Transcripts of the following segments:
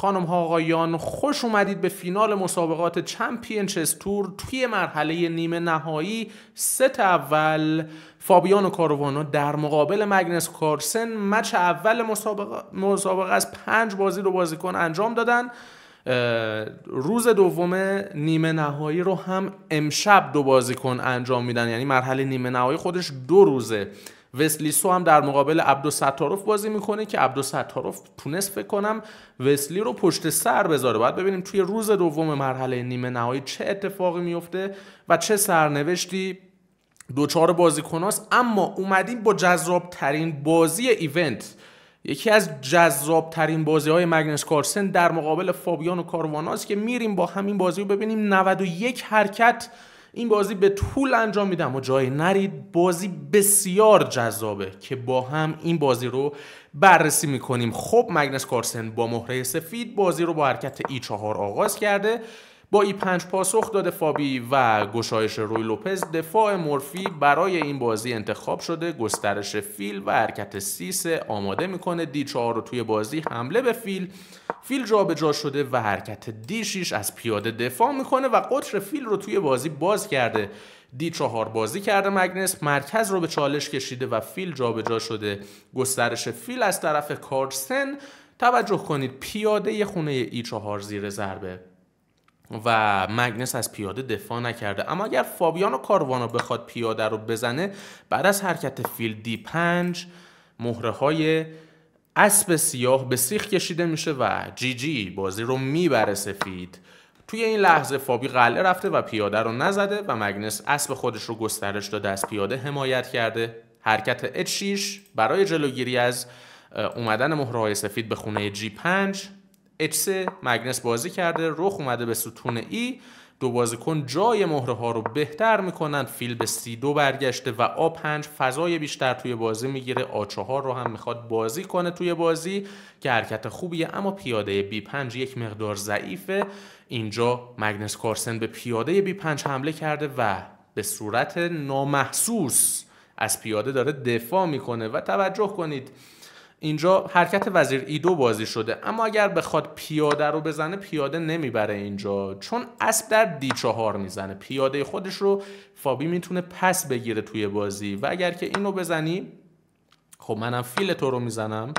خانم ها آقایان خوش اومدید به فینال مسابقات چمپیونچس تور توی مرحله نیمه نهایی ست اول فابیان و کاروانا در مقابل مگنس کارسن مچ اول مسابقه, مسابقه از پنج بازی رو بازیکن انجام دادن روز دوم نیمه نهایی رو هم امشب دو بازیکن انجام میدن یعنی مرحله نیمه نهایی خودش دو روزه سو هم در مقابل عبدالستاروف بازی میکنه که عبدالستاروف تونست فکر کنم وسلی رو پشت سر بذاره باید ببینیم توی روز دوم مرحله نیمه نهایی چه اتفاقی میفته و چه سرنوشتی دوچار بازیکناست اما اومدیم با جذاب ترین بازی ایونت یکی از جذاب ترین بازی های مگنس کارسن در مقابل فابیان و کارواناست که میریم با همین بازی رو ببینیم 91 حرکت این بازی به طول انجام میدم و جایی نرید بازی بسیار جذابه که با هم این بازی رو بررسی میکنیم خب مگنس کارسن با مهره سفید بازی رو با حرکت ای چهار آغاز کرده با ای پنج پاسخ داده فابی و گشایش روی لوپز دفاع مورفی برای این بازی انتخاب شده گسترش فیل و حرکت سیس آماده میکنه دی چهار رو توی بازی حمله به فیل فیل جابجا جا شده و حرکت دی شیش از پیاده دفاع میکنه و قطر فیل رو توی بازی باز کرده دی چهار بازی کرده مگنس مرکز رو به چالش کشیده و فیل جابجا جا شده گسترش فیل از طرف کارسن توجه کنید پیاده خونه ای چهار زیر ضربه و مگنس از پیاده دفاع نکرده اما اگر فابیانو کاروانو بخواد پیاده رو بزنه بعد از حرکت فیل دی پنج مهره های اسب سیاه به سیخ کشیده میشه و جی جی بازی رو میبره سفید توی این لحظه فابی قلعه رفته و پیاده رو نزده و مگنس اسب خودش رو گسترش داده از پیاده حمایت کرده حرکت اچ برای جلوگیری از اومدن های سفید به خونه جی 5 اچ سه مگنس بازی کرده رخ اومده به ستون ای دو بازیکن جای مهره ها رو بهتر میکنن فیل به سی دو برگشته و آ 5 فضای بیشتر توی بازی میگیره آ چهار رو هم میخواد بازی کنه توی بازی که حرکت خوبیه اما پیاده بی پنج یک مقدار ضعیفه اینجا مگنس کارسن به پیاده بی پنج حمله کرده و به صورت نامحسوس از پیاده داره دفاع میکنه و توجه کنید اینجا حرکت وزیر ایدو بازی شده اما اگر بخواد پیاده رو بزنه پیاده نمیبره اینجا چون اسب در دی چهار میزنه پیاده خودش رو فابی میتونه پس بگیره توی بازی و اگر که اینو بزنی خب منم فیل تو رو میزنم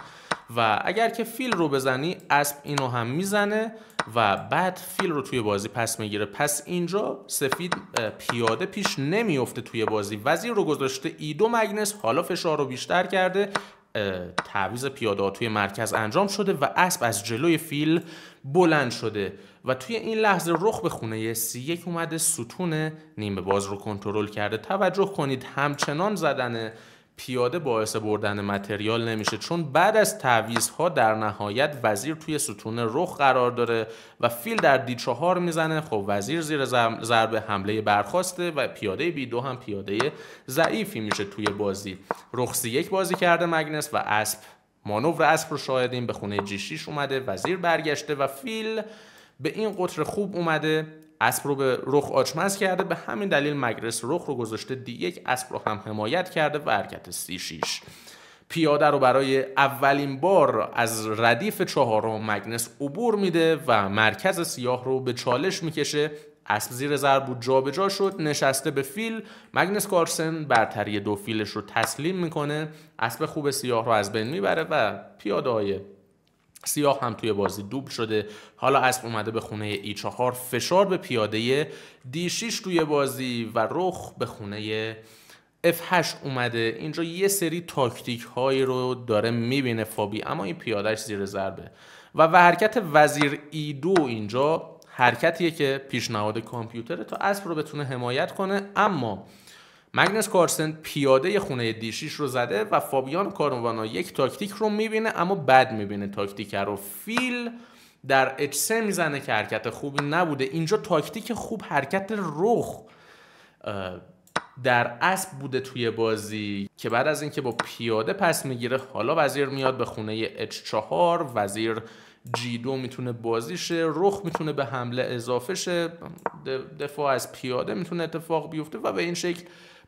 و اگر که فیل رو بزنی اسب اینو هم میزنه و بعد فیل رو توی بازی پس میگیره پس اینجا سفید پیاده پیش نمیفته توی بازی وزیر رو گذاشته ایدو مگنس حالا فشار رو بیشتر کرده تعویز پیاده توی مرکز انجام شده و اسب از جلوی فیل بلند شده و توی این لحظه رخ به خونه سی یک اومده ستون نیمه باز رو کنترل کرده توجه کنید همچنان زدن پیاده باعث بردن متریال نمیشه چون بعد از تعویض ها در نهایت وزیر توی ستون رخ قرار داره و فیل در دی چهار میزنه خب وزیر زیر ضربه حمله برخواسته و پیاده بی دو هم پیاده ضعیفی میشه توی بازی رخ سی یک بازی کرده مگنس و اسب مانور اسب رو شاهدیم به خونه جی 6 اومده وزیر برگشته و فیل به این قطر خوب اومده اسب رو به رخ آچمز کرده به همین دلیل مگرس رخ رو گذاشته دی یک اسب رو هم حمایت کرده و حرکت سی شیش پیاده رو برای اولین بار از ردیف چهارم مگنس عبور میده و مرکز سیاه رو به چالش میکشه اسب زیر زر بود جابجا شد نشسته به فیل مگنس کارسن برتری دو فیلش رو تسلیم میکنه اسب خوب سیاه رو از بین میبره و پیاده های سیاه هم توی بازی دوبل شده حالا اسب اومده به خونه ای چهار فشار به پیاده دیشیش توی بازی و رخ به خونه F8 اومده اینجا یه سری تاکتیک هایی رو داره میبینه فابی اما این پیادهش زیر ضربه و, و حرکت وزیر ای 2 اینجا حرکتیه که پیشنهاد کامپیوتره تا اسب رو بتونه حمایت کنه اما مگنس کارسن پیاده خونه دیشیش رو زده و فابیان کاروانا یک تاکتیک رو میبینه اما بد میبینه تاکتیک رو فیل در اچسه میزنه که حرکت خوبی نبوده اینجا تاکتیک خوب حرکت رخ در اسب بوده توی بازی که بعد از اینکه با پیاده پس میگیره حالا وزیر میاد به خونه H4 وزیر G2 میتونه بازیشه رخ میتونه به حمله اضافه شه دفاع از پیاده میتونه اتفاق بیفته و به این شکل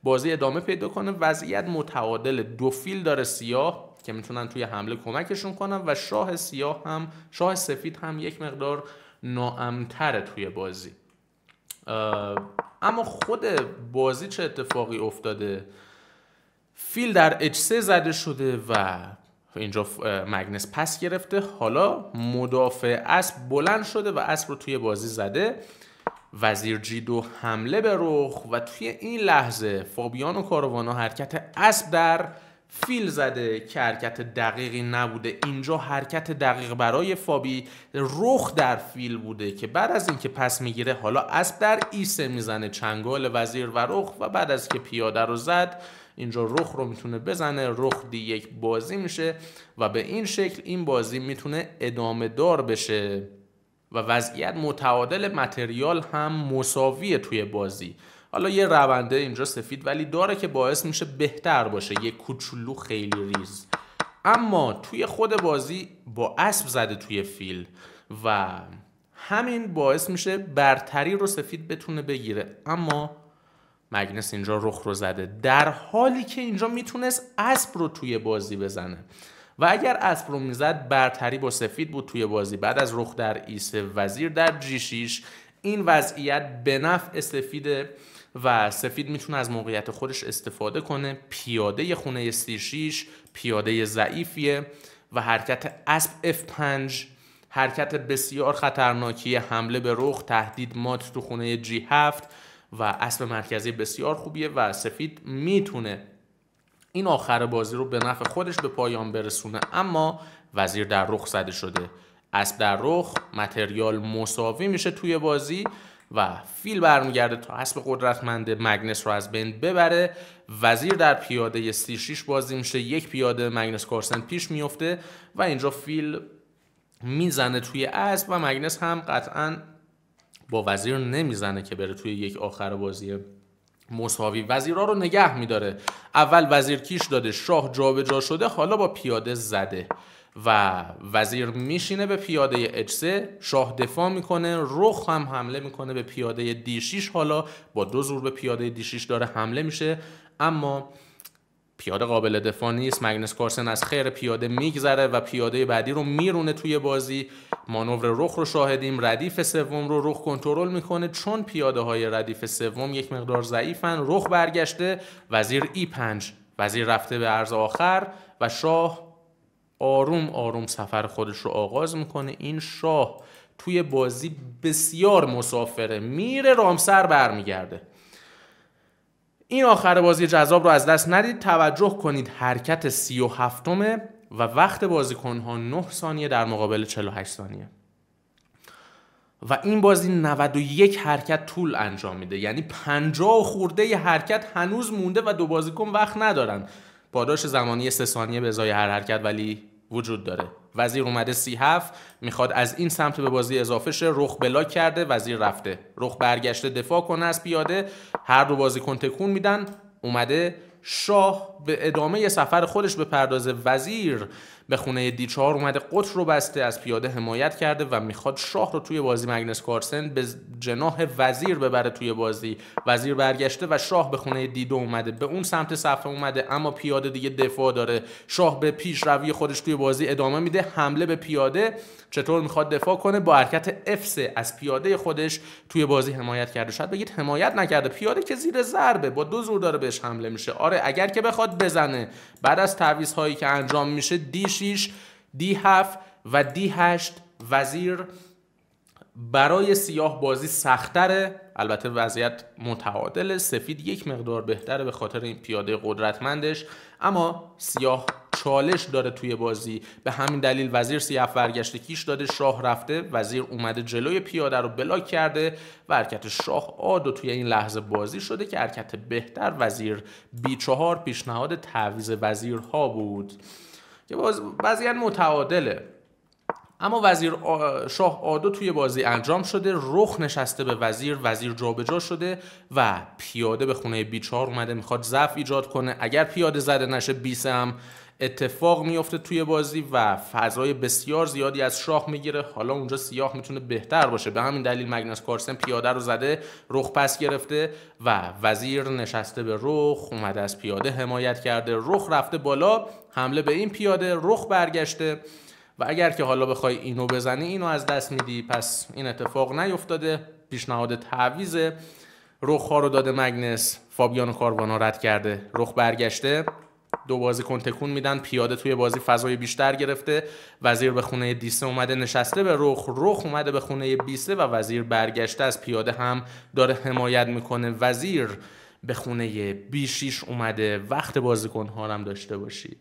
بازی ادامه پیدا کنه وضعیت متعادل دو فیل داره سیاه که میتونن توی حمله کمکشون کنن و شاه سیاه هم شاه سفید هم یک مقدار ناامتره توی بازی اما خود بازی چه اتفاقی افتاده فیل در اچ 3 زده شده و اینجا مگنس پس گرفته حالا مدافع اسب بلند شده و اسب رو توی بازی زده وزیر جیدو حمله به رخ و توی این لحظه فابیان و کاروانا حرکت اسب در فیل زده که حرکت دقیقی نبوده اینجا حرکت دقیق برای فابی رخ در فیل بوده که بعد از اینکه پس میگیره حالا اسب در ایسه میزنه چنگال وزیر و رخ و بعد از که پیاده رو زد اینجا رخ رو میتونه بزنه رخ دی یک بازی میشه و به این شکل این بازی میتونه ادامه دار بشه و وضعیت متعادل متریال هم مساویه توی بازی حالا یه رونده اینجا سفید ولی داره که باعث میشه بهتر باشه یه کوچولو خیلی ریز اما توی خود بازی با اسب زده توی فیل و همین باعث میشه برتری رو سفید بتونه بگیره اما مگنس اینجا رخ رو زده در حالی که اینجا میتونست اسب رو توی بازی بزنه و اگر اسب رو میزد برتری با سفید بود توی بازی بعد از رخ در ایسه وزیر در جیشیش این وضعیت به نفع سفیده و سفید میتونه از موقعیت خودش استفاده کنه پیاده خونه سی پیاده ضعیفیه و حرکت اسب F5 حرکت بسیار خطرناکی حمله به رخ تهدید مات تو خونه جی 7 و اسب مرکزی بسیار خوبیه و سفید میتونه این آخر بازی رو به نفع خودش به پایان برسونه اما وزیر در رخ زده شده اسب در رخ متریال مساوی میشه توی بازی و فیل برمیگرده تا اسب قدرتمند مگنس رو از بین ببره وزیر در پیاده 36 بازی میشه یک پیاده مگنس کارسن پیش میفته و اینجا فیل میزنه توی اسب و مگنس هم قطعا با وزیر نمیزنه که بره توی یک آخر بازی مساوی وزیرا رو نگه میداره اول وزیر کیش داده شاه جابجا جا شده حالا با پیاده زده و وزیر میشینه به پیاده اجسه شاه دفاع میکنه رخ هم حمله میکنه به پیاده دیشیش حالا با دو زور به پیاده دیشیش داره حمله میشه اما پیاده قابل دفاع نیست مگنس کارسن از خیر پیاده میگذره و پیاده بعدی رو میرونه توی بازی مانور رخ رو شاهدیم ردیف سوم رو رخ کنترل میکنه چون پیاده های ردیف سوم یک مقدار ضعیفن رخ برگشته وزیر ای 5 وزیر رفته به عرض آخر و شاه آروم آروم سفر خودش رو آغاز میکنه این شاه توی بازی بسیار مسافره میره رامسر برمیگرده این آخر بازی جذاب رو از دست ندید توجه کنید حرکت سی و هفتمه و وقت بازیکن ها 9 ثانیه در مقابل 48 ثانیه و این بازی 91 حرکت طول انجام میده یعنی 50 خورده ی حرکت هنوز مونده و دو بازیکن وقت ندارن پاداش زمانی 3 ثانیه به ازای هر حرکت ولی وجود داره وزیر اومده 37 میخواد از این سمت به بازی اضافه شه رخ بلاک کرده وزیر رفته رخ برگشته دفاع کنه از پیاده هر دو بازیکن تکون میدن اومده شاه به ادامه سفر خودش به پرداز وزیر به خونه دی چهار اومده قطر رو بسته از پیاده حمایت کرده و میخواد شاه رو توی بازی مگنس کارسن به جناح وزیر ببره توی بازی وزیر برگشته و شاه به خونه دی دو اومده به اون سمت صفحه اومده اما پیاده دیگه دفاع داره شاه به پیش روی خودش توی بازی ادامه میده حمله به پیاده چطور میخواد دفاع کنه با حرکت f از پیاده خودش توی بازی حمایت کرده شاید بگید حمایت نکرده پیاده که زیر ضربه با دو زور داره بهش حمله میشه آره اگر که بخواد بزنه بعد از تعویض هایی که انجام میشه دیش D6 7 و دی 8 وزیر برای سیاه بازی سختره البته وضعیت متعادل سفید یک مقدار بهتره به خاطر این پیاده قدرتمندش اما سیاه چالش داره توی بازی به همین دلیل وزیر اف برگشته کیش داده شاه رفته وزیر اومده جلوی پیاده رو بلاک کرده و حرکت شاه و توی این لحظه بازی شده که حرکت بهتر وزیر بی چهار پیشنهاد تعویز وزیرها بود که باز وضعیت متعادله اما وزیر شاه آدو توی بازی انجام شده رخ نشسته به وزیر وزیر جابجا شده و پیاده به خونه بیچار اومده میخواد ضعف ایجاد کنه اگر پیاده زده نشه بیسم اتفاق میفته توی بازی و فضای بسیار زیادی از شاه میگیره حالا اونجا سیاه میتونه بهتر باشه به همین دلیل مگنس کارسن پیاده رو زده رخ پس گرفته و وزیر نشسته به رخ اومده از پیاده حمایت کرده رخ رفته بالا حمله به این پیاده رخ برگشته و اگر که حالا بخوای اینو بزنی اینو از دست میدی پس این اتفاق نیفتاده پیشنهاد تعویض رخ ها رو داده مگنس فابیان کاروانا رد کرده رخ برگشته دو بازیکن تکون میدن پیاده توی بازی فضای بیشتر گرفته وزیر به خونه دیسه اومده نشسته به رخ رخ اومده به خونه بیسه و وزیر برگشته از پیاده هم داره حمایت میکنه وزیر به خونه بیشیش اومده وقت بازیکن ها هم داشته باشید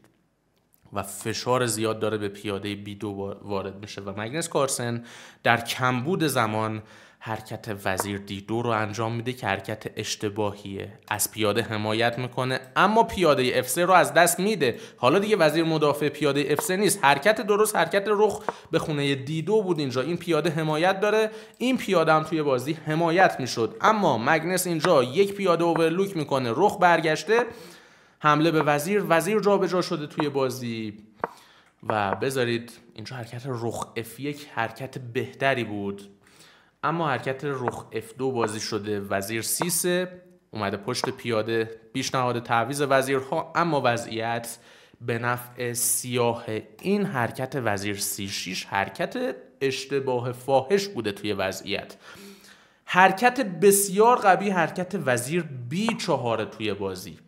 و فشار زیاد داره به پیاده بی دو وارد میشه و مگنس کارسن در کمبود زمان حرکت وزیر دیدو رو انجام میده که حرکت اشتباهیه از پیاده حمایت میکنه اما پیاده اف رو از دست میده حالا دیگه وزیر مدافع پیاده اف نیست حرکت درست حرکت رخ به خونه دیدو بود اینجا این پیاده حمایت داره این پیاده هم توی بازی حمایت میشد اما مگنس اینجا یک پیاده اوورلوک میکنه رخ برگشته حمله به وزیر وزیر جابجا شده توی بازی و بذارید اینجا حرکت رخ F1 حرکت بهتری بود اما حرکت رخ F2 بازی شده وزیر سیسه اومده پشت پیاده پیشنهاد تعویز وزیرها اما وضعیت به نفع سیاه این حرکت وزیر سی 6 حرکت اشتباه فاحش بوده توی وضعیت حرکت بسیار قوی حرکت وزیر بی چهاره توی بازی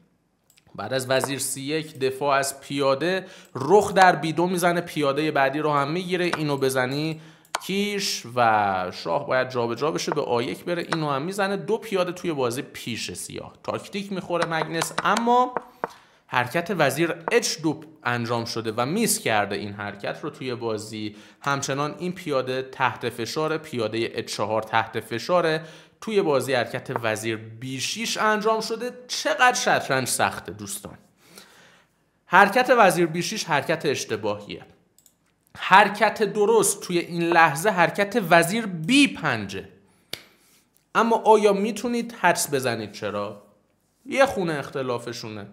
بعد از وزیر سی یک دفاع از پیاده رخ در بی دو میزنه پیاده بعدی رو هم میگیره اینو بزنی کیش و شاه باید جابجا جا بشه به آیک بره اینو هم میزنه دو پیاده توی بازی پیش سیاه تاکتیک میخوره مگنس اما حرکت وزیر H2 انجام شده و میس کرده این حرکت رو توی بازی همچنان این پیاده تحت فشار پیاده H4 تحت فشاره توی بازی حرکت وزیر بیشیش انجام شده چقدر شطرنج سخته دوستان حرکت وزیر بیشیش 6 حرکت اشتباهیه حرکت درست توی این لحظه حرکت وزیر بی پنجه اما آیا میتونید حدس بزنید چرا؟ یه خونه اختلافشونه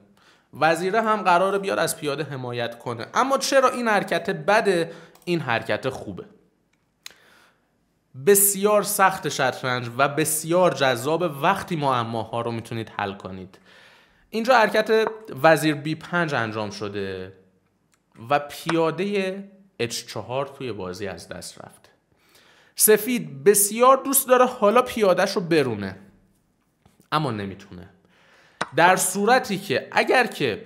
وزیره هم قراره بیاد از پیاده حمایت کنه اما چرا این حرکت بده این حرکت خوبه بسیار سخت شطرنج و بسیار جذاب وقتی معماها رو میتونید حل کنید اینجا حرکت وزیر بی پنج انجام شده و پیاده H4 توی بازی از دست رفت سفید بسیار دوست داره حالا پیادش رو برونه اما نمیتونه در صورتی که اگر که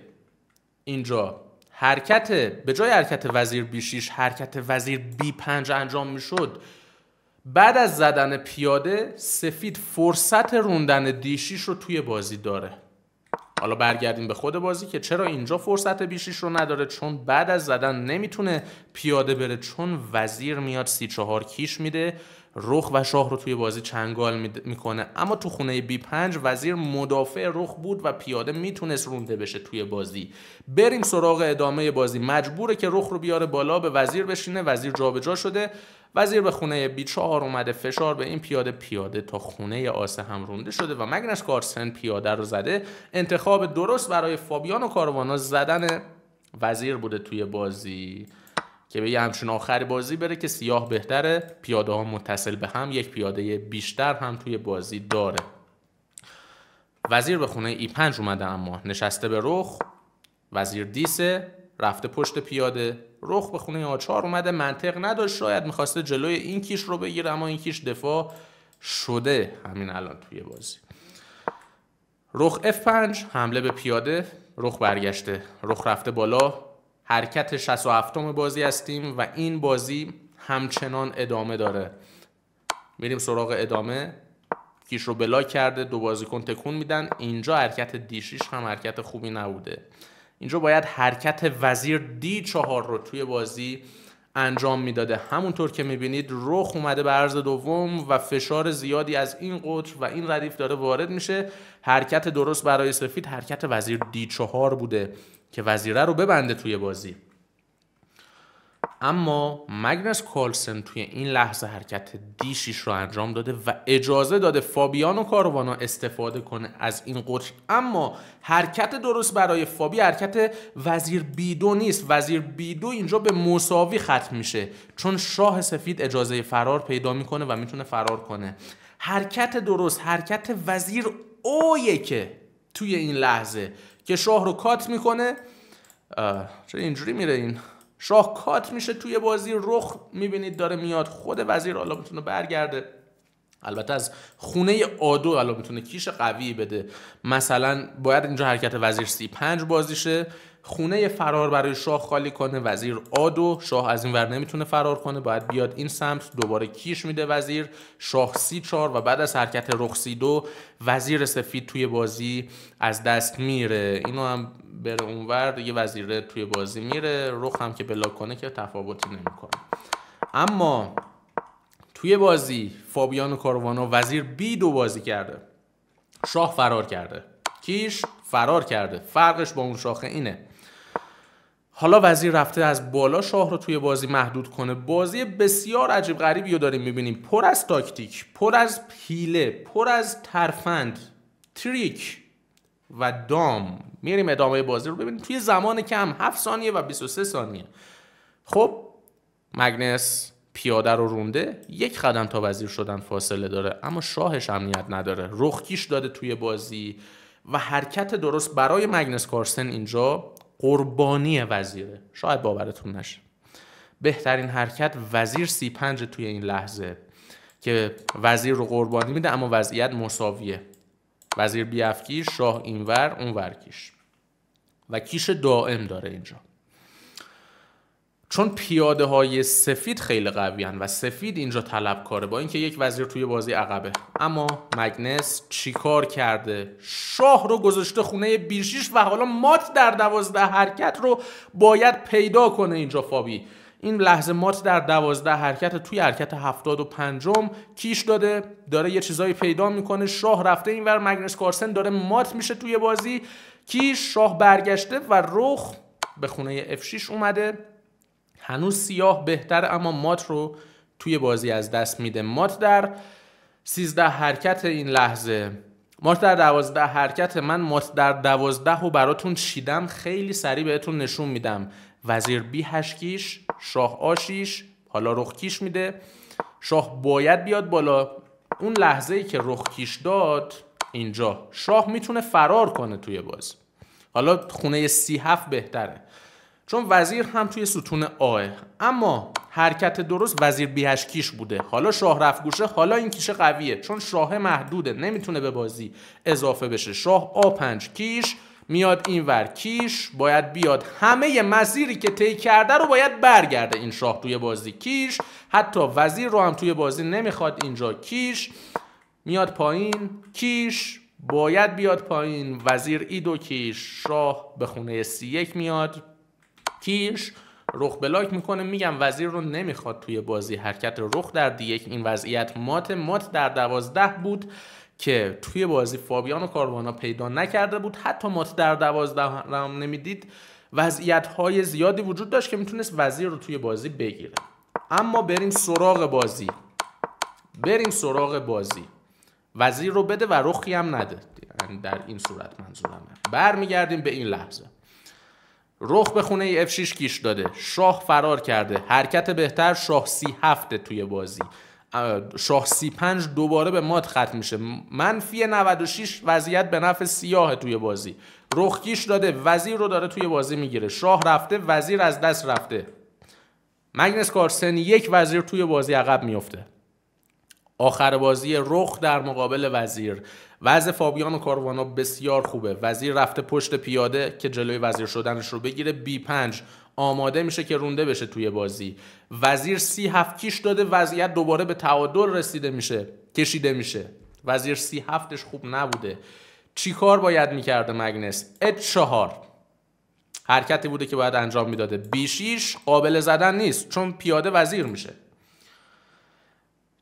اینجا حرکت به جای حرکت وزیر B6 حرکت وزیر B5 انجام میشد بعد از زدن پیاده سفید فرصت روندن D6 رو توی بازی داره حالا برگردیم به خود بازی که چرا اینجا فرصت بیشیش رو نداره چون بعد از زدن نمیتونه پیاده بره چون وزیر میاد سی چهار کیش میده رخ و شاه رو توی بازی چنگال میکنه اما تو خونه بی پنج وزیر مدافع رخ بود و پیاده میتونست رونده بشه توی بازی بریم سراغ ادامه بازی مجبوره که رخ رو بیاره بالا به وزیر بشینه وزیر جابجا جا شده وزیر به خونه بی چهار اومده فشار به این پیاده پیاده تا خونه آسه هم رونده شده و مگنس کارسن پیاده رو زده انتخاب درست برای فابیان و کاروانا زدن وزیر بوده توی بازی که به یه همچون آخر بازی بره که سیاه بهتره پیاده ها متصل به هم یک پیاده بیشتر هم توی بازی داره وزیر به خونه ای 5 اومده اما نشسته به رخ وزیر دیسه رفته پشت پیاده رخ به خونه آچار 4 اومده منطق نداشت شاید میخواسته جلوی این کیش رو بگیره اما این کیش دفاع شده همین الان توی بازی رخ F5 حمله به پیاده رخ برگشته رخ رفته بالا حرکت 67 بازی هستیم و این بازی همچنان ادامه داره میریم سراغ ادامه کیش رو بلاک کرده دو بازیکن تکون میدن اینجا حرکت دیشیش هم حرکت خوبی نبوده اینجا باید حرکت وزیر دی چهار رو توی بازی انجام میداده همونطور که میبینید رخ اومده به عرض دوم و فشار زیادی از این قطر و این ردیف داره وارد میشه حرکت درست برای سفید حرکت وزیر دی چهار بوده که وزیره رو ببنده توی بازی اما مگنس کالسن توی این لحظه حرکت دیشیش رو انجام داده و اجازه داده فابیان و کاروانا استفاده کنه از این قرش اما حرکت درست برای فابی حرکت وزیر بیدو نیست وزیر بیدو اینجا به مساوی ختم میشه چون شاه سفید اجازه فرار پیدا میکنه و میتونه فرار کنه حرکت درست حرکت وزیر اویه که توی این لحظه که شاه رو کات میکنه چرا اینجوری میره این شاه کات میشه توی بازی رخ میبینید داره میاد خود وزیر حالا میتونه برگرده البته از خونه آدو الان میتونه کیش قوی بده مثلا باید اینجا حرکت وزیر سی پنج بازیشه خونه فرار برای شاه خالی کنه وزیر آدو شاه از این ور نمیتونه فرار کنه باید بیاد این سمت دوباره کیش میده وزیر شاه سی چار و بعد از حرکت رخ سی دو وزیر سفید توی بازی از دست میره اینو هم بره اونور یه وزیر توی بازی میره رخ هم که بلاک کنه که تفاوتی نمیکنه اما توی بازی فابیان و کاروانا وزیر بی دو بازی کرده شاه فرار کرده کیش فرار کرده فرقش با اون شاخه اینه حالا وزیر رفته از بالا شاه رو توی بازی محدود کنه بازی بسیار عجیب غریبی رو داریم میبینیم پر از تاکتیک پر از پیله پر از ترفند تریک و دام میریم ادامه بازی رو ببینیم توی زمان کم 7 ثانیه و 23 ثانیه خب مگنس پیاده رو رونده یک قدم تا وزیر شدن فاصله داره اما شاهش امنیت نداره رخکیش داده توی بازی و حرکت درست برای مگنس کارسن اینجا قربانی وزیره شاید باورتون نشه بهترین حرکت وزیر سی پنج توی این لحظه که وزیر رو قربانی میده اما وضعیت مساویه وزیر بیفکی شاه اینور اونور کیش و کیش دائم داره اینجا چون پیاده های سفید خیلی قوی هن و سفید اینجا طلبکاره با اینکه یک وزیر توی بازی عقبه اما مگنس چیکار کرده شاه رو گذاشته خونه بیشیش و حالا مات در دوازده حرکت رو باید پیدا کنه اینجا فابی این لحظه مات در دوازده حرکت توی حرکت هفتاد و پنجم کیش داده داره یه چیزایی پیدا میکنه شاه رفته اینور مگنس کارسن داره مات میشه توی بازی کیش شاه برگشته و رخ به خونه F6 اومده هنوز سیاه بهتر اما مات رو توی بازی از دست میده مات در 13 حرکت این لحظه مات در 12 حرکت من مات در 12 رو براتون چیدم خیلی سریع بهتون نشون میدم وزیر بی هشکیش شاه آشیش حالا رخ کیش میده شاه باید بیاد بالا اون لحظه ای که رخ کیش داد اینجا شاه میتونه فرار کنه توی باز حالا خونه سی هفت بهتره چون وزیر هم توی ستون آه اما حرکت درست وزیر بیهش کیش بوده حالا شاه رفت گوشه حالا این کیش قویه چون شاه محدوده نمیتونه به بازی اضافه بشه شاه آ پنج کیش میاد این ور کیش باید بیاد همه مسیری که طی کرده رو باید برگرده این شاه توی بازی کیش حتی وزیر رو هم توی بازی نمیخواد اینجا کیش میاد پایین کیش باید بیاد پایین وزیر ای دو کیش شاه به خونه سی یک میاد کیش رخ بلاک میکنه میگم وزیر رو نمیخواد توی بازی حرکت رخ در دیگه این وضعیت مات مات در دوازده بود که توی بازی فابیان و کاروانا پیدا نکرده بود حتی مات در دوازده هم نمیدید وضعیت های زیادی وجود داشت که میتونست وزیر رو توی بازی بگیره اما بریم سراغ بازی بریم سراغ بازی وزیر رو بده و رخی هم نده یعنی در این صورت منظورمه برمیگردیم به این لحظه رخ به خونه ای 6 کیش داده شاه فرار کرده حرکت بهتر شاه سی هفته توی بازی شاه سی پنج دوباره به مات ختم میشه منفی 96 وضعیت به نفع سیاه توی بازی رخ کیش داده وزیر رو داره توی بازی میگیره شاه رفته وزیر از دست رفته مگنس کارسن یک وزیر توی بازی عقب میفته آخر بازی رخ در مقابل وزیر وضع فابیان و کاروانا بسیار خوبه وزیر رفته پشت پیاده که جلوی وزیر شدنش رو بگیره بی پنج آماده میشه که رونده بشه توی بازی وزیر سی کیش داده وضعیت دوباره به تعادل رسیده میشه کشیده میشه وزیر سی هفتش خوب نبوده چی کار باید میکرده مگنس ات چهار حرکتی بوده که باید انجام میداده بیشیش قابل زدن نیست چون پیاده وزیر میشه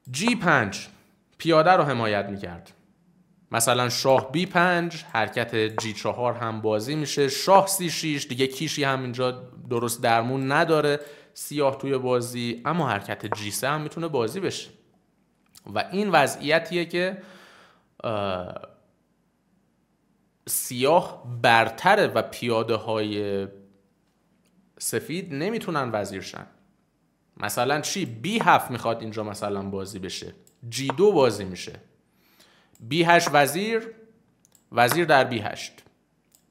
G5 پیاده رو حمایت میکرد مثلا شاه B5 حرکت G4 هم بازی میشه شاه C6 دیگه کیشی هم اینجا درست درمون نداره سیاه توی بازی اما حرکت G3 هم میتونه بازی بشه و این وضعیتیه که سیاه برتره و پیاده های سفید نمیتونن وزیرشن مثلا چی B7 میخواد اینجا مثلا بازی بشه G2 بازی میشه B8 وزیر وزیر در B8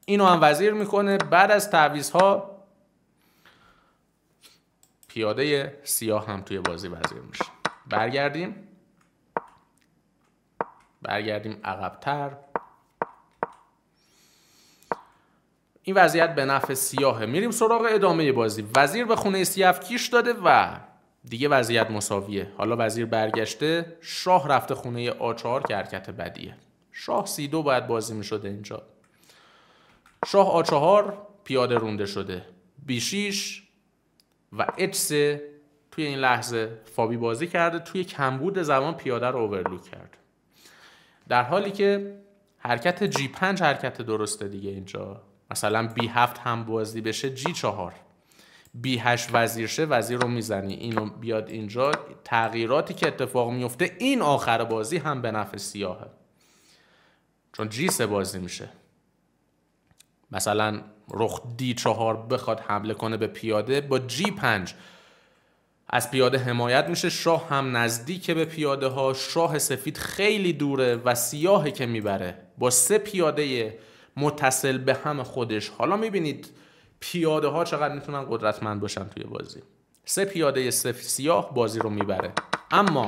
اینو هم وزیر میکنه بعد از تعویض ها پیاده سیاه هم توی بازی وزیر میشه برگردیم برگردیم عقبتر این وضعیت به نفع سیاهه میریم سراغ ادامه بازی وزیر به خونه سیف کیش داده و دیگه وضعیت مساویه حالا وزیر برگشته شاه رفته خونه آچار که حرکت بدیه شاه سی دو باید بازی میشده اینجا شاه ا4 پیاده رونده شده بیشیش و اچسه توی این لحظه فابی بازی کرده توی کمبود زمان پیاده رو اوورلوک کرد در حالی که حرکت جی پنج حرکت درسته دیگه اینجا مثلا بی هفت هم بازی بشه جی چهار بی هشت وزیر شه وزیر رو میزنی اینو بیاد اینجا تغییراتی که اتفاق میفته این آخر بازی هم به نفع سیاهه چون جی سه بازی میشه مثلا رخ دی چهار بخواد حمله کنه به پیاده با جی پنج از پیاده حمایت میشه شاه هم نزدیک به پیاده ها شاه سفید خیلی دوره و سیاهه که میبره با سه پیاده متصل به هم خودش حالا میبینید پیاده ها چقدر میتونن قدرتمند باشن توی بازی سه پیاده سه سیاه بازی رو میبره اما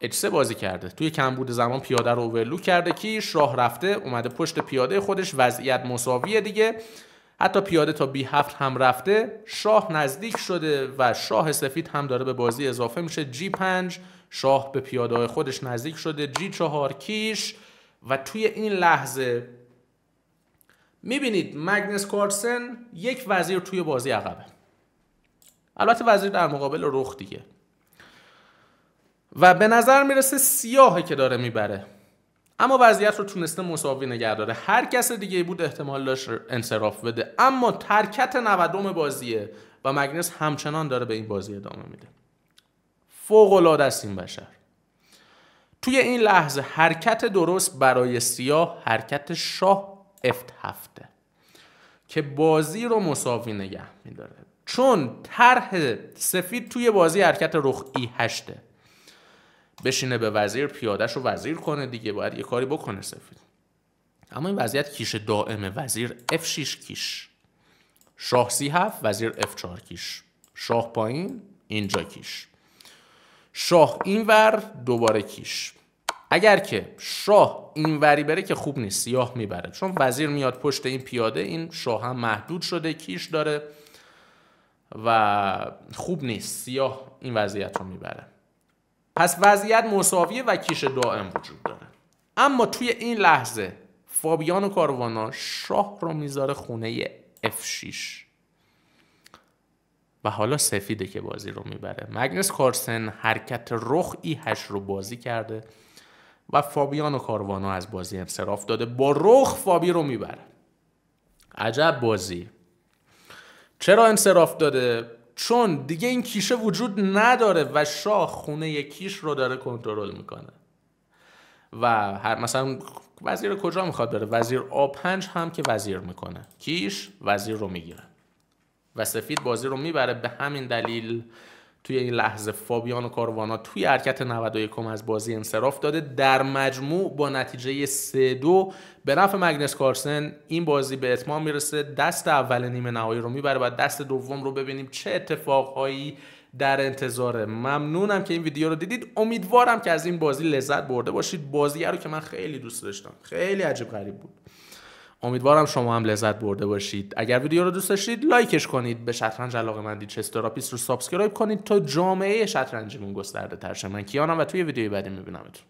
اچ بازی کرده توی کمبود زمان پیاده رو اوورلو کرده کیش راه رفته اومده پشت پیاده خودش وضعیت مساویه دیگه حتی پیاده تا بی هفت هم رفته شاه نزدیک شده و شاه سفید هم داره به بازی اضافه میشه جی 5 شاه به پیاده خودش نزدیک شده جی 4 کیش و توی این لحظه میبینید مگنس کارسن یک وزیر توی بازی عقبه البته وزیر در مقابل رخ دیگه و به نظر میرسه سیاهه که داره میبره اما وضعیت رو تونسته مساوی نگه داره هر کس دیگه بود احتمال داشت انصراف بده اما ترکت 90 بازیه و مگنس همچنان داره به این بازی ادامه میده فوق العاده است این بشر توی این لحظه حرکت درست برای سیاه حرکت شاه افت هفته که بازی رو مساوی نگه میداره چون طرح سفید توی بازی حرکت رخ ای هشته بشینه به وزیر پیادش رو وزیر کنه دیگه باید یه کاری بکنه سفید اما این وضعیت کیش دائمه وزیر اف 6 کیش شاه سی هفت وزیر اف 4 کیش شاه پایین اینجا کیش شاه اینور دوباره کیش اگر که شاه اینوری بره که خوب نیست سیاه میبره چون وزیر میاد پشت این پیاده این شاه هم محدود شده کیش داره و خوب نیست سیاه این وضعیت رو میبره پس وضعیت مساویه و کیش دائم وجود داره اما توی این لحظه فابیان و کاروانا شاه رو میذاره خونه F6 و حالا سفیده که بازی رو میبره مگنس کارسن حرکت ای هش رو بازی کرده و فابیان و کاروانو از بازی انصراف داده با رخ فابی رو میبره عجب بازی چرا انصراف داده چون دیگه این کیشه وجود نداره و شاه خونه کیش رو داره کنترل میکنه و هر مثلا وزیر کجا میخواد بره وزیر آ پنج هم که وزیر میکنه کیش وزیر رو میگیره و سفید بازی رو میبره به همین دلیل توی این لحظه فابیان و کاروانا توی حرکت 91 از بازی انصراف داده در مجموع با نتیجه 3 2 به نفع مگنس کارسن این بازی به اتمام میرسه دست اول نیمه نهایی رو میبره و دست دوم رو ببینیم چه اتفاقهایی در انتظاره ممنونم که این ویدیو رو دیدید امیدوارم که از این بازی لذت برده باشید بازی رو که من خیلی دوست داشتم خیلی عجیب غریب بود امیدوارم شما هم لذت برده باشید اگر ویدیو رو دوست داشتید لایکش کنید به شطرنج علاقه مندی چس رو سابسکرایب کنید تا جامعه شطرنجمون گسترده تر شه من کیانم و توی ویدیوی بعدی میبینمتون